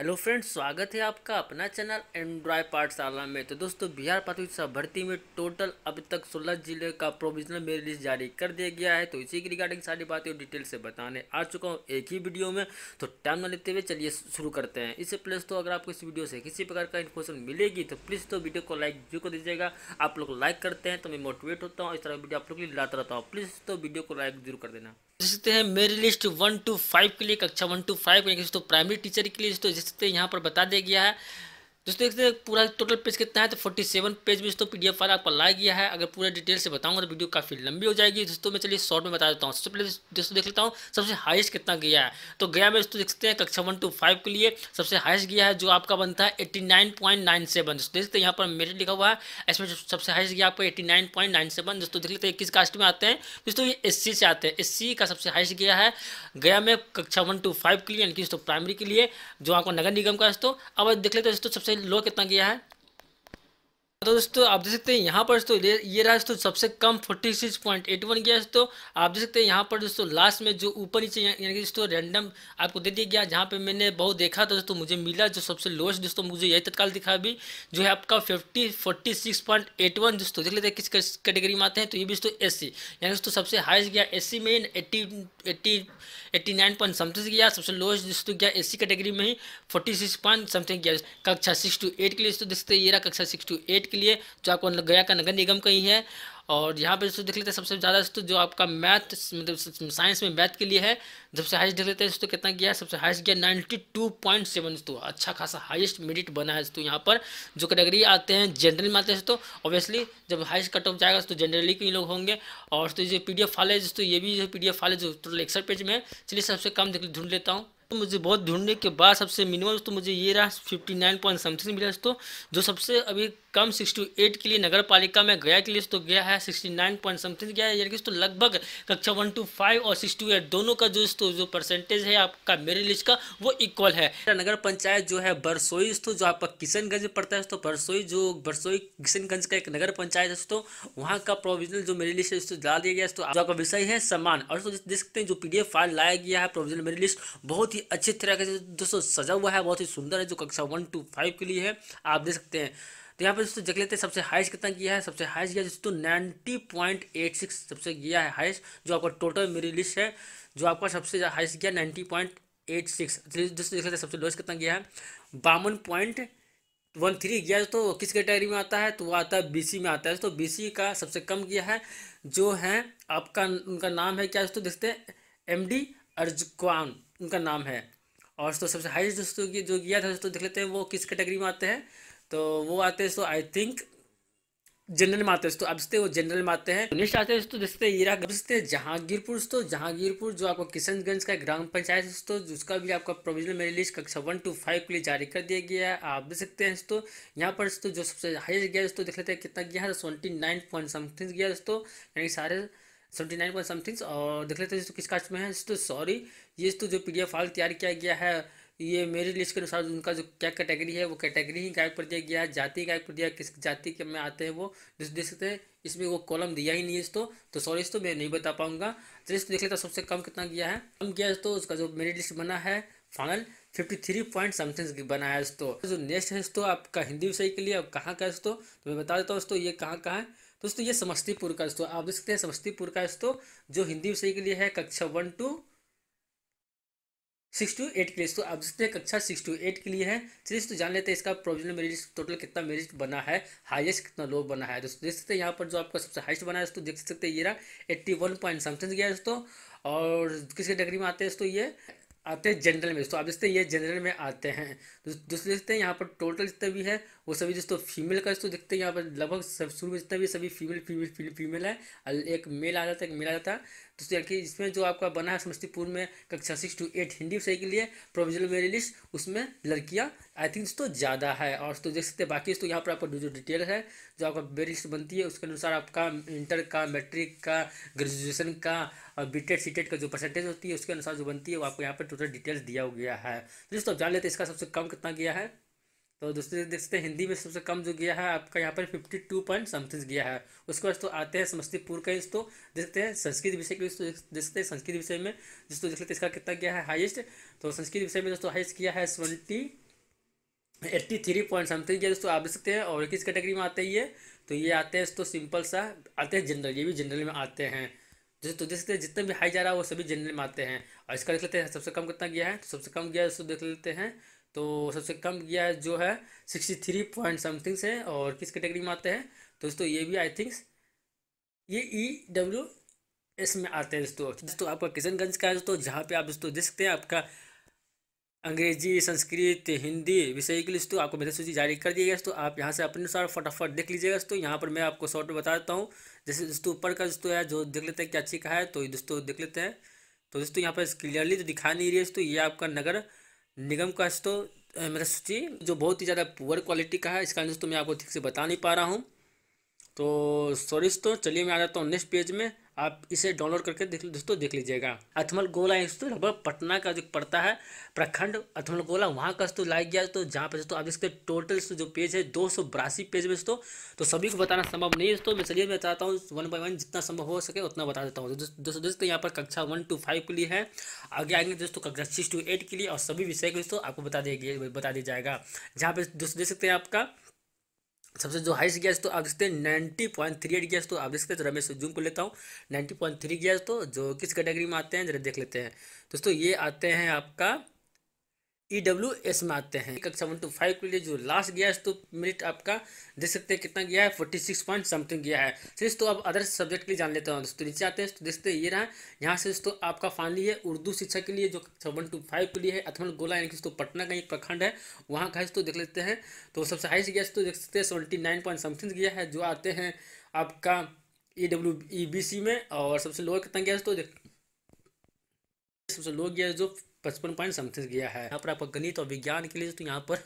hello friends स्वागत है आपका अपना चैनल एंड्रॉय पाठशाला में तो दोस्तों बिहार प्राथमिक भर्ती में टोटल अब तक 16 जिले का प्रोविजनल मेरिट लिस्ट जारी कर दिया गया है तो इसी की रिगार्डिंग सारी बातें डिटेल से बताने आ चुका हूँ एक ही वीडियो में तो टाइम न लेते हुए चलिए शुरू करते हैं इससे प्लस तो अगर आपको इस वीडियो से किसी प्रकार का इन्फॉर्मेशन मिलेगी तो प्लीज़ तो वीडियो को लाइक जो कर दीजिएगा आप लोग लाइक करते हैं तो मैं मोटिवेट होता हूँ इस तरह वीडियो आप लोग लाता रहता हूँ प्लीज़ तो वीडियो को लाइक जरूर कर देना सकते हैं मेरी लिस्ट वन टू फाइव के लिए कक्षा वन टू फाइव के लिए तो प्राइमरी टीचर के लिए तो जैसे यहाँ पर बता दिया गया है दोस्तों देखते हैं पूरा टोटल पेज कितना है तो 47 पेज में दोस्तों पीडीएफ फाइल आपका लाया गया है अगर पूरा डिटेल से बताऊंगा तो वीडियो काफ़ी लंबी हो जाएगी दोस्तों मैं चलिए शॉर्ट में बता देता हूँ सबसे पहले दोस्तों देख लेता हूँ सबसे हाइस्ट कितना गया है तो गया में दोस्तों देखते हैं कक्षा वन टू फाइव के लिए सबसे हाइस्ट गया है जो आपका बनता है एट्टी दोस्तों देखते हैं यहाँ पर मेरिट लिखा हुआ है इसमें सबसे हाइस्ट गया आपका एट्टी दोस्तों देख लेते हैं किस कास्ट में आते हैं दोस्तों ये एस से आते हैं एस का सबसे हाइस्ट गया है गया में कक्षा वन टू फाइव के लिए यानी कि दोस्तों प्राइमरी के लिए जो आपको नगर निगम का दोस्तों अब देख लेते हैं दोस्तों सबसे लो कितना किया है तो दोस्तों आप देख सकते हैं यहाँ पर दोस्तों ये रहा दोस्तों सबसे कम 46.81 गया दोस्तों आप देख सकते हैं यहाँ पर दोस्तों लास्ट में जो ऊपर नीचे यानी कि दोस्तों रैंडम आपको दे दिया गया जहाँ पे मैंने बहुत देखा तो दोस्तों मुझे मिला जो सबसे लोएस्ट दोस्तों मुझे यही तत्काल दिखा अभी जो है आपका फिफ्टी फोर्टी दोस्तों देख लेते हैं किस कैटेगरी में आते हैं तो ये भी दोस्तों एस यानी दोस्तों सबसे हाइस्ट गया एस में eighty eighty eighty nine point something गया सबसे लोएस्ट दोस्तों गया एस कैटेगरी में ही फोर्टी सिक्स पॉइंट समथिंग गया कक्षा सिक्स टू एट के लिए दोस्तों देख सकते हैं ये रहा कक्षा सिक्स टू एट के लिए जो आपको गया का नगर निगम का ही है और यहाँ पे दोस्तों देख लेते हैं सबसे ज़्यादा दोस्तों जो आपका मैथ मतलब साइंस में मैथ के लिए है सबसे हाईएस्ट देख लेते हैं दोस्तों कितना गया सबसे हाईएस्ट गया नाइन्टी टू पॉइंट सेवन दोस्तों अच्छा खासा हाईएस्ट मेरिट बना है दोस्तों यहाँ पर जो कैटेगरी आते हैं जनरल में आते हैं दोस्तों ऑब्वियसली जब हाईएस्ट कट ऑफ जाएगा तो जनरली के लोग होंगे और तो जो पी डी एफ है दोस्तों ये भी जो पी डी एफ है जो टोटल एक्सर पेज में है चलिए सबसे कम देख ढूंढ लेता हूँ तो मुझे बहुत ढूंढने के बाद सबसे मिनिमम दोस्तों मुझे ये रहा फिफ्टी नाइन पॉइंट समथिंग मिला दोस्तों जो सबसे अभी कम 68 के लिए नगर पालिका में गया के लिए तो गया है 69 पॉइंट समथिंग गया है यानी कि तो लगभग कक्षा वन टू फाइव और सिक्स टू एट दोनों का जो तो जो परसेंटेज है आपका मेरे लिस्ट का वो इक्वल है नगर पंचायत जो है बरसोई तो जो आपका किशनगंज पड़ता है तो बरसोई जो बरसोई किशनगंज का एक नगर पंचायत है तो वहाँ का प्रोविजनल जो मेरे लिस्ट है उसको डाल दिया गया तो आपका विषय है समान और तो देख सकते हैं जो पी फाइल लाया गया है प्रोविजनल मेरिट लिस्ट बहुत ही अच्छी तरह से दोस्तों सजा हुआ है बहुत ही सुंदर है जो कक्षा वन टू फाइव के लिए है आप देख सकते हैं तो यहाँ पे दोस्तों देख लेते हैं सबसे हाइस्ट कितना गया है सबसे हाइस्ट गया दोस्तों नाइन्टी पॉइंट एट सिक्स सबसे गया है हाइस्ट जो आपका टोटल मेरी लिस्ट है जो आपका सबसे हाइस्ट गया नाइन्टी पॉइंट एट सिक्स दोस्तों देख लेते हैं सबसे लोएस्ट कितना गया है बावन पॉइंट वन थ्री गया तो किस कैटेगरी में आता है तो वो आता है बी में आता है दोस्तों बी का सबसे कम गया है जो है आपका उनका नाम है क्या दोस्तों देखते हैं एम डी अर्जकवान उनका नाम है और दोस्तों सबसे हाइस्ट दोस्तों की जो गया था दोस्तों देख लेते हैं वो किस कैटेगरी में आते हैं तो वो आते हैं तो आई थिंक जनरल में आते हैं तो अब से वो जनरल में आते हैं नेक्स्ट आते हैं तो ईरा जैसे जहांगीरपुर तो जहांगीरपुर जो आपको किशनगंज का ग्राम पंचायत है तो उसका भी आपका प्रोविजनल मेरी लिस्ट कक्षा वन टू फाइव के लिए जारी कर दिया गया है आप देख सकते हैं दोस्तों यहाँ पर तो जो सबसे हाइस्ट गया दोस्तों देख लेते हैं कितना गया है ट्वेंटी नाइन पॉइंट समथिंग गया दोस्तों यानी सारे सेवेंटी नाइन पॉइंट समथिंग्स और देख लेते हैं तो किस कास्ट में है सॉरी तो ये तो जो पी डी एफ फाल तैयार किया गया है ये मेरी लिस्ट के अनुसार उनका जो क्या कैटेगरी है वो कैटेगरी ही गायब कर दिया गया है जाति गायब कर दिया किस जाति के में आते हैं वो जिस देख सकते हैं इसमें वो कॉलम दिया ही नहीं है तो तो सॉरी तो मैं नहीं बता पाऊंगा तो देख लेता सबसे कम कितना गया है कम गया तो उसका जो मेरिट लिस्ट बना है final fifty three point something बना है तो।, तो जो नेक्स्ट है तो आपका हिंदी विषय के लिए अब कहाँ का है तो, तो मैं बता देता हूँ दोस्तों ये कहाँ का है दोस्तों तो ये समस्तीपुर का दोस्तों आप देख सकते हैं समस्तीपुर का दोस्तों जो हिंदी विषय के लिए है कक्षा one to six to eight के लिए तो आप जितने कक्षा सिक्स टू एट के लिए है चलिए तो जान लेते हैं इसका प्रोविजनल मेरिट टोटल कितना मेरिट बना है हाईएस्ट कितना लो बना है दोस्तों देख सकते हैं यहाँ पर जो आपका सबसे हाईएस्ट बना है दोस्तों देख सकते हैं ये रहा एट्टी वन पॉइंट समथिंग गया दोस्तों और किसके डिग्री में आते हैं दोस्तों ये आते हैं जनरल में दोस्तों आप देखते ये जनरल में आते हैं दोस्तों देखते हैं यहाँ पर टोटल जितने भी है वो सभी दोस्तों फीमेल का दोस्तों देखते हैं यहाँ पर लगभग सब शुरू में जितने भी सभी फीमेल फीमेल फीमेल है एक मेल आ जाता है एक मेल आ जाता है तो देखिए इसमें जो आपका बना है समस्तीपुर में कक्षा सिक्स टू एट हिंदी विषय के लिए प्रोविजनल मेरी लिस्ट उसमें लड़कियाँ आई थिंक तो ज़्यादा है और तो देख सकते हैं बाकी तो यहाँ पर आपका जो डिटेल है जो आपका मेरी लिस्ट बनती है उसके अनुसार आपका इंटर का मैट्रिक का ग्रेजुएशन का और बी टेड सी का जो परसेंटेज होती है उसके अनुसार जो बनती है वो आपको यहाँ पर टोटल डिटेल्स दिया गया है तो दोस्तों आप जान लेते हैं इसका सबसे कम कितना गया है तो दूसरे देखते हैं हिंदी में सबसे कम जो गया है आपका यहाँ पर फिफ्टी टू पॉइंट समथिंग गया है उसके बाद तो आते हैं समस्तीपुर का दोस्तों देखते हैं संस्कृत विषय के दोस्तों देखते हैं संस्कृत विषय में दोस्तों देख लेते हैं इसका कितना गया है हाइस्ट तो संस्कृत विषय में दोस्तों हाइस्ट किया है twenty eighty three point something गया दोस्तों आप देख सकते हैं और किस कैटेगरी में आते हैं ये तो ये आते हैं दोस्तों सिंपल सा आते हैं जनरल ये भी जनरल में आते हैं जैसे तो देख सकते हैं जितना भी हाई जा रहा है वो सभी जनरल में आते हैं और इसका देख लेते हैं सबसे कम कितना गया है तो सबसे कम गया है दोस्तों देख लेते हैं तो सबसे कम गया जो है सिक्सटी थ्री पॉइंट समथिंग से और किस कैटेगरी में आते हैं दोस्तों ये भी आई थिंक ये ई डब्ल्यू एस में आते हैं दोस्तों दोस्तों आपका किशनगंज का है दोस्तों जहाँ पे आप दोस्तों देख सकते हैं आपका अंग्रेजी संस्कृत हिंदी विषय के लिए दोस्तों आपको मैसेज सूची जारी कर दिएगा दोस्तों आप यहाँ से अपने अनुसार फटाफट देख लीजिएगा दोस्तों यहाँ पर मैं आपको शॉर्ट बता देता हूँ जैसे दोस्तों ऊपर का दोस्तों है जो देख लेते हैं क्या अच्छी कहा है तो दोस्तों देख लेते हैं तो दोस्तों यहाँ पर क्लियरली तो दिखा नहीं रही है दोस्तों ये आपका नगर निगम का तो मेरा सूची जो बहुत ही ज़्यादा पुअर क्वालिटी का है इसका दोस्तों मैं आपको ठीक से बता नहीं पा रहा हूँ तो सॉरी दोस्तों चलिए मैं आ जाता हूँ नेक्स्ट पेज में आप इसे डाउनलोड करके देख दोस्तों देख लीजिएगा अथमल गोला दोस्तों लगभग पटना का जो पड़ता है प्रखंड अथमल गोला वहाँ का तो लाइक गया तो जहाँ पर दोस्तों आप इसके टोटल जो पेज है दो पेज में दोस्तों तो सभी को बताना संभव नहीं है दोस्तों मैं चलिए मैं चाहता हूँ वन बाई वन जितना संभव हो सके उतना बता देता हूँ दोस्तों दोस्तों यहाँ पर कक्षा वन टू फाइव के लिए है आगे आएंगे दोस्तों कक्षा सिक्स टू एट के लिए और सभी विषय के दोस्तों आपको बता दिया बता दिया जाएगा जहाँ पर दोस्तों देख सकते हैं आपका सबसे जो हाइस्ट गैस तो आप देखते हैं नाइन्टी पॉइंट थ्री एट गैस तो आप देखते हैं जरा मैं जूम को लेता हूँ नाइन्टी पॉइंट थ्री गैस तो जो किस कैटेगरी में आते हैं जरा देख लेते हैं दोस्तों ये आते हैं आपका ई डब्ल्यू एस में आते हैं कक्षा वन टू फाइव के लिए जो लास्ट गया है तो मिनट आपका देख सकते हैं कितना गया है फोर्टी सिक्स पॉइंट समथिंग गया है सिर्फ तो अब अदर सब्जेक्ट के लिए जान लेते हैं दोस्तों नीचे आते हैं तो देखते हैं ये रहा यहाँ से दोस्तों आपका फाइनली है उर्दू शिक्षा के लिए जो कक्षा वन टू फाइव के लिए है अथमल गोला यानी कि दोस्तों पटना का एक प्रखंड है वहाँ का तो देख लेते हैं तो सबसे हाइस्ट गया तो देख सकते हैं सेवेंटी नाइन पॉइंट समथिंग गया है जो आते हैं आपका E W E B C में और सबसे लोअर कितना गया तो देख सबसे लोअर गया जो पचपन पॉइंट समथिंग गया है यहाँ पर आपका गणित और विज्ञान के लिए तो यहाँ पर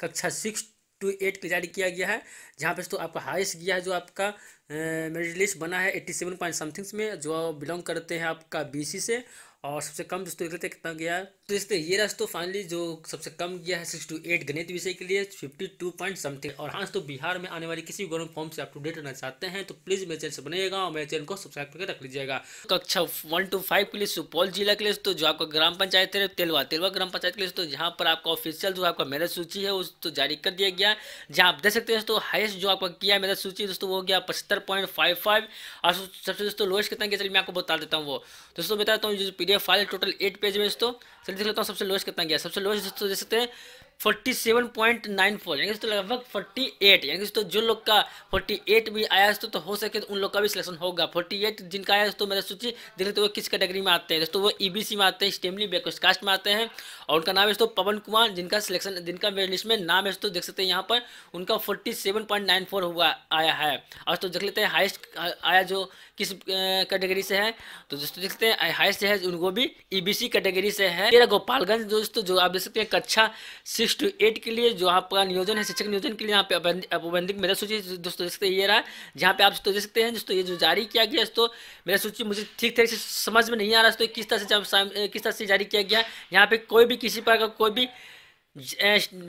कक्षा सिक्स टू एट के जारी किया गया है जहाँ पे तो आपका हाइस्ट गया है जो आपका मेरिट लिस्ट बना है एट्टी सेवन पॉइंट समथिंग्स में जो बिलोंग करते हैं आपका बीसी से और सबसे कम दोस्तों कितना गया है तो इसलिए ये राज तो फाइनली जो सबसे कम गया है सिक्स टू एट गणित विषय के लिए फिफ्टी टू पॉइंट समथिंग और हाँ तो बिहार में आने वाली किसी भी गवर्नमेंट फॉर्म से आप टू डेट रहना चाहते हैं तो प्लीज़ मेरे चैनल से बनेगा और मेरे चैनल को सब्सक्राइब करके रख लीजिएगा कक्षा वन टू फाइव के लिए सुपौल जिला के लिए तो जो आपका ग्राम पंचायत है तेलवा तेलवा ग्राम पंचायत के लिए तो जहाँ पर आपका ऑफिशियल जो आपका मेरा सूची है उस तो जारी कर दिया गया जहाँ आप देख सकते हैं दोस्तों हाइस्ट जो आपका किया मेरा सूची दोस्तों वो गया पचहत्तर पॉइंट फाइव फाइव और सबसे दोस्तों लोएस्ट कितना गया चलिए मैं आपको बता देता हूँ वो दोस्तों बताता हूँ जो P file total eight page में दोस्तों देख लेता हूँ सबसे लोएस्ट कितना गया सबसे लोएस्ट दोस्तों देख सकते हैं forty seven point nine four यानी तो लगभग फोर्टी एट यानी तो जो लोग का फोर्टी एट भी आया दोस्तों तो हो सके तो उन लोग का भी सिलेक्शन होगा फोर्टी एट जिनका आया दोस्तों मैंने सूची देख लेते तो वो किस कैटेगरी में आते हैं दोस्तों वो ई बी सी में आते हैं स्टेमली बेकस्ट कास्ट में आते हैं और उनका नाम है दोस्तों पवन कुमार जिनका सिलेक्शन जिनका मेरे लिस्ट में नाम है दोस्तों देख सकते हैं यहाँ पर उनका forty seven point nine four हुआ आया है और तो देख लेते हैं हाइस्ट आया जो किस कैटेगरी से है तो दोस्तों देखते हैं हाइस्ट है उनको भी ई बी सी कैटेगरी से है तेरा गोपालगंज दोस्तों जो आप देख सकते हैं कक्षा सिक्स सिक्स टू एट के लिए जो आपका नियोजन है शिक्षक नियोजन के लिए यहाँ पे अबंधिक मेरा सूची दोस्तों देख सकते हैं ये रहा जहाँ पे आप दोस्तों देख सकते हैं दोस्तों ये जो जारी किया गया है तो मेरा सूची मुझे ठीक तरीके से समझ में नहीं आ रहा है तो किस तरह से किस तरह से जारी किया गया यहाँ पे कोई भी किसी प्रकार का कोई भी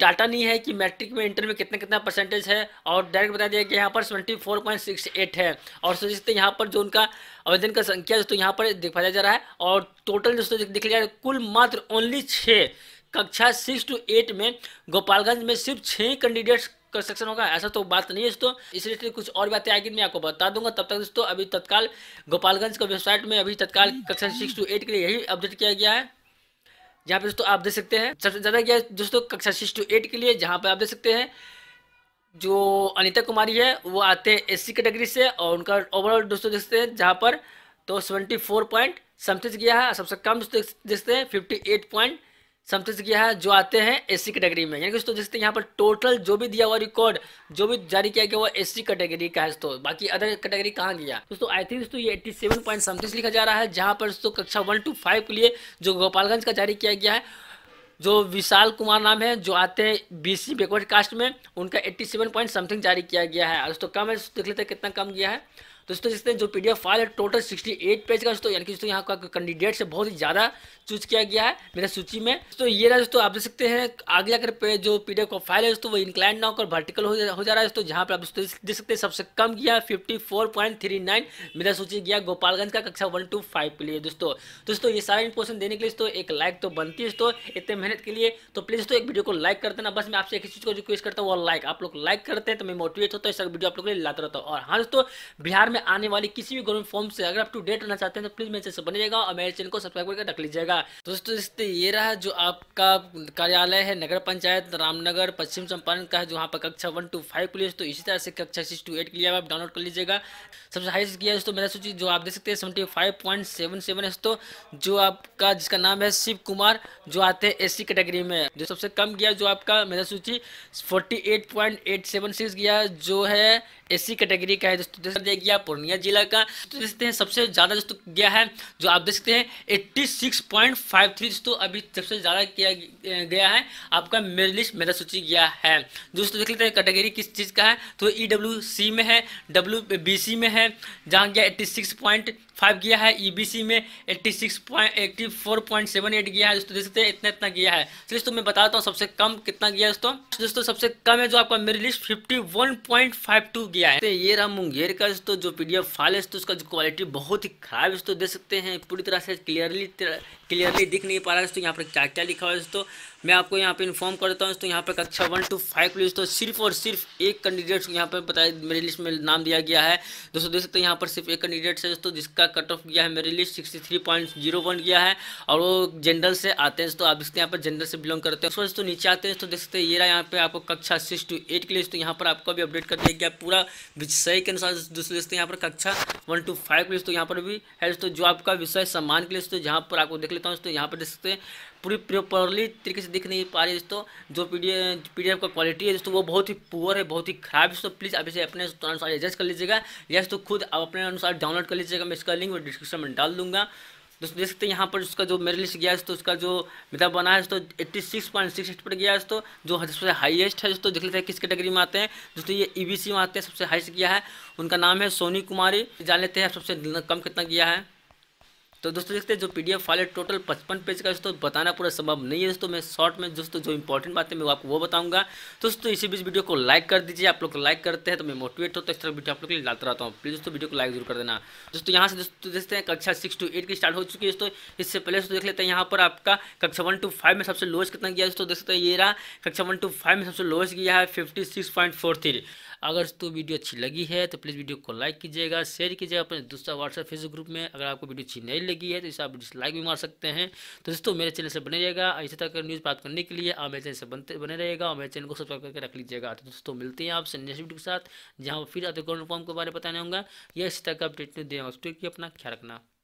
डाटा नहीं है कि मैट्रिक में इंटर में कितना कितना परसेंटेज है और डायरेक्ट बता दिया कि यहाँ पर seventy four point six eight है और सोच सकते हैं यहाँ पर जो उनका आवेदन का संख्या दोस्तों यहाँ पर दिखाया जा रहा है और टोटल दोस्तों दिख लिया कुल मात्र ओनली छः कक्षा सिक्स टू एट में गोपालगंज में सिर्फ छह कैंडिडेट्स कंस्ट्रक्शन होगा ऐसा तो बात नहीं है दोस्तों इसलिए कुछ और बातें आएगी मैं आपको बता दूंगा तब तक दोस्तों अभी तत्काल गोपालगंज का वेबसाइट में अभी तत्काल कक्षा सिक्स टू एट के लिए यही अपडेट किया गया है जहाँ पे दोस्तों आप देख सकते हैं सबसे ज़्यादा गया दोस्तों कक्षा सिक्स टू एट के लिए जहाँ पे आप देख सकते हैं जो अनिता कुमारी है वो आते हैं एस कैटेगरी से और उनका ओवरऑल दोस्तों देखते हैं जहाँ पर तो सेवेंटी फोर पॉइंट समथिंग गया है सबसे कम दोस्तों देखते हैं फिफ्टी एट पॉइंट समथिंग किया है जो आते हैं एससी कैटेगरी में यानी कि दोस्तों जिससे यहाँ पर टोटल जो भी दिया हुआ रिकॉर्ड जो भी जारी किया गया वो एससी कैटेगरी का है दोस्तों बाकी अदर कैटेगरी कहाँ गया दोस्तों आई थिंक दोस्तों ये एट्टी सेवन पॉइंट समथिंग लिखा जा रहा है जहाँ पर दोस्तों कक्षा वन टू फाइव के लिए जो गोपालगंज का जारी किया गया है जो विशाल कुमार नाम है जो आते हैं बीसी बैकवर्ड कास्ट में उनका 87 पॉइंट समथिंग जारी किया गया है दोस्तों कम है देख लेते हैं कितना कम गया है दोस्तों जिसने जो पी फाइल है टोटल सिक्सटी एट पेज का दोस्तों यानी कि दोस्तों यहाँ का कैंडिडेट से बहुत ही ज़्यादा चूज किया गया है मेरा सूची में तो ये रहा दोस्तों आप देख सकते हैं आगे जाकर पे जो पी का फाइल है दोस्तों वो इंक्लाइन ना होकर वर्टिकल हो जा रहा है दोस्तों जहाँ पर आप दोस्तों देख सकते हैं सबसे कम गया fifty four point three nine मेरा सूची गया गोपालगंज का कक्षा वन टू फाइव के लिए दोस्तों दोस्तों ये सारे इन्फॉर्मेशन देने के लिए दोस्तों एक लाइक तो बनती है दोस्तों इतने मेहनत के लिए तो प्लीज़ दोस्तों एक वीडियो को लाइक कर देना बस मैं आपसे एक चीज़ को रिक्वेस्ट करता हूँ वो लाइक आप लोग लाइक करते हैं तो मैं मोटिवेट होता हूँ इस वीडियो आप लोग लाता रहता हूँ और हाँ दोस्तों बिहार में में आने वाली किसी भी गवर्नमेंट फॉर्म से अगर आप टू डेट रहना चाहते हैं तो प्लीज मेरे चैनल से बने जाएगा और मेरे चैनल को सब्सक्राइब करके रख लीजिएगा दोस्तों इससे ये रहा जो आपका कार्यालय है नगर पंचायत रामनगर पश्चिम चंपारण का है जो वहाँ पर कक्षा वन टू फाइव के लिए तो इसी तरह से कक्षा सिक्स टू एट के लिए आप डाउनलोड कर लीजिएगा सबसे हाइस्ट किया दोस्तों मेरा सूची जो आप देख सकते हैं seventy five point seven seven है जो आपका जिसका नाम है शिव कुमार जो आते हैं एस कैटेगरी में जो सबसे कम गया जो आपका मेरा सूची forty eight point eight seven six गया जो है एस कैटेगरी का है दोस्तों देख आप पूर्णिया जिला का तो देखते हैं सबसे ज़्यादा दोस्तों गया है जो आप देख सकते हैं eighty six point five three दोस्तों अभी सबसे ज़्यादा किया गया है आपका मेरी लिस्ट मेरा सूची गया है दोस्तों देख लेते हैं कैटेगरी किस चीज़ का है तो ई e में है डब्ल्यू में है जहाँ गया एट्टी फाइव गया है ईबीसी e में eighty six point eighty four point seven eight गया है दोस्तों देख सकते हैं इतना इतना गया है चलिए तो दोस्तों मैं बताता हूँ सबसे कम कितना गया है दोस्तों तो दोस्तों सबसे कम है जो आपका merit list fifty one point five two गया है तो ये रहा मुंगेर का दोस्तों जो पी डी एफ फाइल है उसका जो क्वालिटी बहुत ही खराब है दोस्तों देख सकते हैं पूरी तरह से क्लियरली क्लियरली दिख नहीं पा रहा है दोस्तों यहाँ पर क्या क्या लिखा हुआ है दोस्तों मैं आपको यहाँ पे इन्फॉर्म करता हूँ दोस्तों यहाँ पर कक्षा वन टू फाइव के लिए दोस्तों सिर्फ और सिर्फ एक कैंडिडेट यहाँ पर बताया मेरी लिस्ट में नाम दिया गया है दोस्तों देख सकते हैं यहाँ पर सिर्फ एक कैंडिडेट है दोस्तों जिसका कट ऑफ गया है merit list sixty three point zero one गया है और वो जनरल से आते हैं दोस्तों आप इसके यहाँ पर जनरल से बिलोंग करते हैं दोस्तों नीचे आते हैं तो देख सकते हैं ये रहा यहाँ पे आपको कक्षा सिक्स टू एट के लिए दोस्तों यहाँ पर आपको भी अपडेट कर दिया गया पूरा विषय के अनुसार दोस्तों हैं यहाँ पर कक्षा वन टू फाइव के लिए दोस्तों यहाँ पर भी है दोस्तों जो आपका विषय सम्मान के लिए दोस्तों जहाँ पर आपको देख लेता हूँ दोस्तों यहाँ पर देख सकते हैं पूरी प्रॉपरली तरीके से दिख नहीं पा रही है दोस्तों जो पी डी का क्वालिटी है दोस्तों वो बहुत ही पुअर है बहुत ही खराब है दोस्तों प्लीज़ आप इसे अपने अनुसार एडजस्ट कर लीजिएगा या तो खुद आप अपने अनुसार डाउनलोड कर लीजिएगा मैं इसका लिंक डिस्क्रिप्शन में डाल दूंगा दोस्तों देख सकते हैं यहाँ पर उसका जो मेरे लिस्ट गया है तो उसका जो मतलब बना है तो eighty six point six eight पर गया है तो जो सबसे हाईएस्ट है दोस्तों देख लेते हैं किस कैटेगरी में आते हैं दोस्तों ये ईबीसी e में आते हैं सबसे हाईएस्ट गया है उनका नाम है सोनी कुमारी जान लेते हैं सबसे कम कितना गया है तो दोस्तों देखते हैं जो पीडीएफ फाइल है टोटल पचपन पेज का दोस्तों बताना पूरा संभव नहीं है दोस्तों मैं शॉर्ट में दोस्तों जो इंपॉर्टेंट बातें मैं आपको वो बताऊंगा दोस्तों इसी बीच वीडियो को लाइक कर दीजिए आप लोग लाइक करते हैं तो मैं मोटिवेट होता है इस तरह वीडियो आप लोग के लिए रहता हूँ प्लीज दोस्तों वीडियो को लाइक जरूर कर देना दोस्तों यहाँ से दोस्तों देखते हैं कक्षा सिक्स टू एट की स्टार्ट हो चुकी है दोस्तों इससे पहले दोस्तों देख लेते हैं यहाँ पर आपका कक्षा वन टू फाइव में सबसे लोएस्ट कितना गया दोस्तों देख सकते हैं ये रहा कक्षा वन टू फाइव में सबसे लोएस्ट गया है fifty six point four three अगर तो वीडियो अच्छी लगी है तो प्लीज़ वीडियो को लाइक कीजिएगा शेयर कीजिएगा अपने दूसरा व्हाट्सएप फेसबुक ग्रुप में अगर आपको वीडियो अच्छी नहीं लगी है तो इसे आप डिसलाइक भी मार सकते हैं तो दोस्तों मेरे चैनल से बने रहेगा इसी तरह न्यूज़ प्राप्त करने के लिए आप मेरे चैनल से बनते बने रहेगा और मेरे चैनल को सब्सक्राइब करके रख लीजिएगा तो दोस्तों मिलते हैं आपसे नेक्स्ट वीडियो के साथ जहाँ फिर आते गवर्नमेंट फॉर्म के बारे में बताने होंगे या इसी तरह का अपडेट देना अपना ख्याल रखना